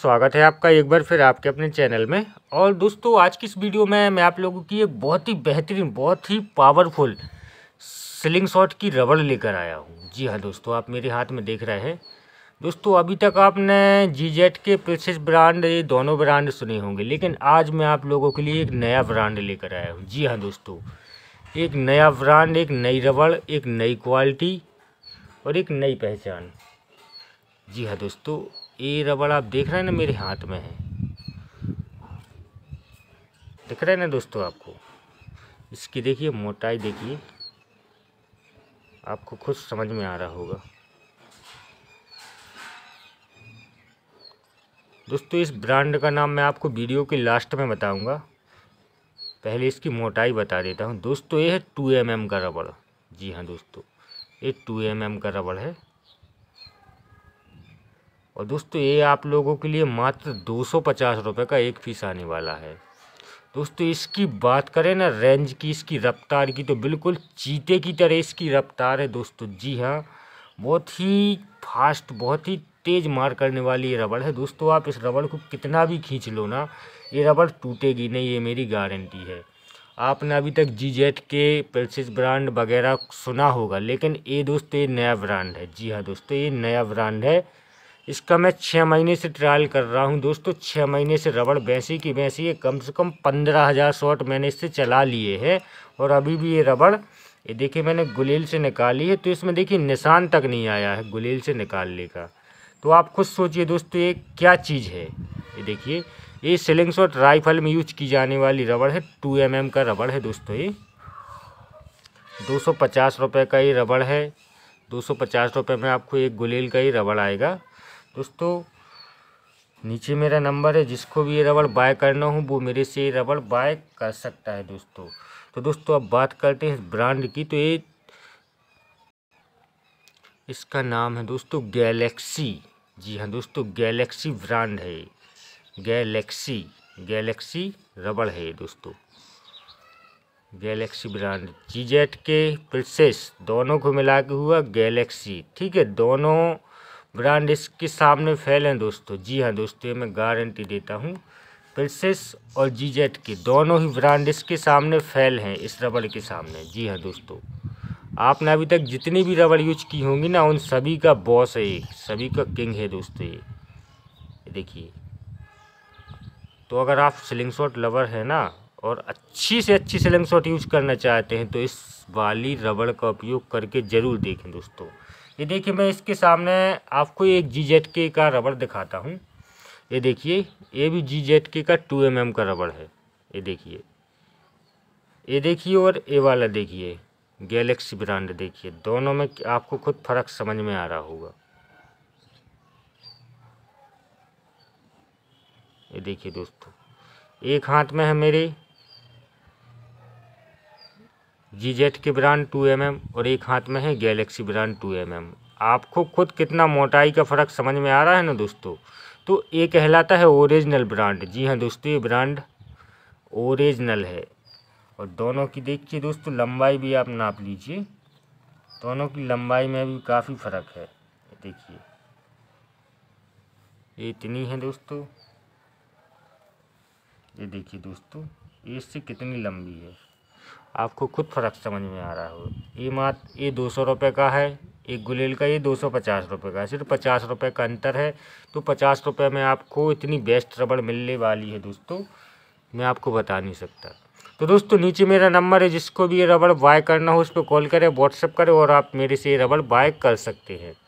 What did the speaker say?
स्वागत है आपका एक बार फिर आपके अपने चैनल में और दोस्तों आज की इस वीडियो में मैं आप लोगों की एक बहुत ही बेहतरीन बहुत ही पावरफुल स्लिंग शॉट की रबड़ लेकर आया हूँ जी हाँ दोस्तों आप मेरे हाथ में देख रहे हैं दोस्तों अभी तक आपने जी जेट के प्रिंसेस ब्रांड ये दोनों ब्रांड सुने होंगे लेकिन आज मैं आप लोगों के लिए एक नया ब्रांड लेकर आया हूँ जी हाँ दोस्तों एक नया ब्रांड एक नई रबड़ एक नई क्वालिटी और एक नई पहचान जी हाँ दोस्तों ये रबड़ आप देख रहे हैं ना मेरे हाथ में है दिख रहे हैं ना दोस्तों आपको इसकी देखिए मोटाई देखिए आपको खुद समझ में आ रहा होगा दोस्तों इस ब्रांड का नाम मैं आपको वीडियो के लास्ट में बताऊंगा पहले इसकी मोटाई बता देता हूँ दोस्तों ये है टू एम का रबड़ जी हाँ दोस्तों ये टू एम का रबड़ है और दोस्तों ये आप लोगों के लिए मात्र दो सौ पचास रुपये का एक फीस आने वाला है दोस्तों इसकी बात करें ना रेंज की इसकी रफ्तार की तो बिल्कुल चीते की तरह इसकी रफ्तार है दोस्तों जी हाँ बहुत ही फास्ट बहुत ही तेज़ मार करने वाली ये रबड़ है दोस्तों आप इस रबड़ को कितना भी खींच लो ना ये रबड़ टूटेगी नहीं ये मेरी गारंटी है आपने अभी तक जी जेट के पेल्सिस ब्रांड वगैरह सुना होगा लेकिन ये दोस्तों ये नया ब्रांड है जी हाँ दोस्तों ये नया ब्रांड है इसका मैं छः महीने से ट्रायल कर रहा हूँ दोस्तों छः महीने से रबड़ बैंसी की बैंसी है कम से कम पंद्रह हज़ार शॉट मैंने इससे चला लिए है और अभी भी ये रबड़ ये देखिए मैंने गुलेल से निकाली है तो इसमें देखिए निशान तक नहीं आया है गुलेल से निकालने का तो आप खुद सोचिए दोस्तों ये क्या चीज़ है ये देखिए ये सिलिंग शॉट राइफल में यूज की जाने वाली रबड़ है टू एम mm का रबड़ है दोस्तों ये दो सौ पचास रुपये का ये रबड़ है दो सौ पचास रुपये में आपको एक गुलेल का ही रबड़ आएगा दोस्तों नीचे मेरा नंबर है जिसको भी ये रबड़ बाय करना हो वो मेरे से ये रबड़ बाय कर सकता है दोस्तों तो दोस्तों अब बात करते हैं ब्रांड की तो ये इसका नाम है दोस्तों गैलेक्सी जी हाँ दोस्तों गैलेक्सी ब्रांड है गैलेक्सी गैलेक्सी रबड़ है दोस्तों गैलेक्सी ब्रांड जी जेट के प्रसेस दोनों को मिला के हुआ गैलेक्सी ठीक है दोनों ब्रांड इसके सामने फेल हैं दोस्तों जी हाँ दोस्तों मैं गारंटी देता हूँ प्रिंसेस और जी जेट के दोनों ही ब्रांड इसके सामने फेल हैं इस रबड़ के सामने जी हाँ दोस्तों आपने अभी तक जितनी भी रबड़ यूज की होंगी ना उन सभी का बॉस है एक सभी का किंग है दोस्तों ये देखिए तो अगर आप सिलिंग शॉट लवर है ना और अच्छी से अच्छी सिलिंग शॉट यूज करना चाहते हैं तो इस वाली रबड़ का उपयोग करके ज़रूर देखें दोस्तों ये देखिए मैं इसके सामने आपको एक जी जेट के का रबड़ दिखाता हूँ ये देखिए ये भी जी जेट के का टू एम एम का रबड़ है ये देखिए ये देखिए और ए वाला देखिए गैलेक्सी ब्रांड देखिए दोनों में आपको खुद फ़र्क समझ में आ रहा होगा ये देखिए दोस्तों एक हाथ में है मेरे जी जेट की ब्रांड टू एम एम और एक हाथ में है Galaxy brand two M M आपको खुद कितना मोटाई का फ़र्क समझ में आ रहा है ना दोस्तों तो ये कहलाता है ओरिजिनल ब्रांड जी हाँ दोस्तों ये ब्रांड ओरिजिनल है और दोनों की देखिए दोस्तों लंबाई भी आप नाप लीजिए दोनों की लंबाई में भी काफ़ी फ़र्क है देखिए ये इतनी है दोस्तों ये देखिए दोस्तों इससे कितनी लंबी है आपको खुद फ़र्क समझ में आ रहा हो ये मात ये दो सौ रुपये का है एक गुलेल का ये दो सौ पचास रुपये का सिर्फ पचास रुपये का अंतर है तो पचास रुपये में आपको इतनी बेस्ट रबड़ मिलने वाली है दोस्तों मैं आपको बता नहीं सकता तो दोस्तों नीचे मेरा नंबर है जिसको भी ये रबड़ बाय करना हो उस पर कॉल करें व्हाट्सअप करें और आप मेरे से ये रबड़ बाय कर सकते हैं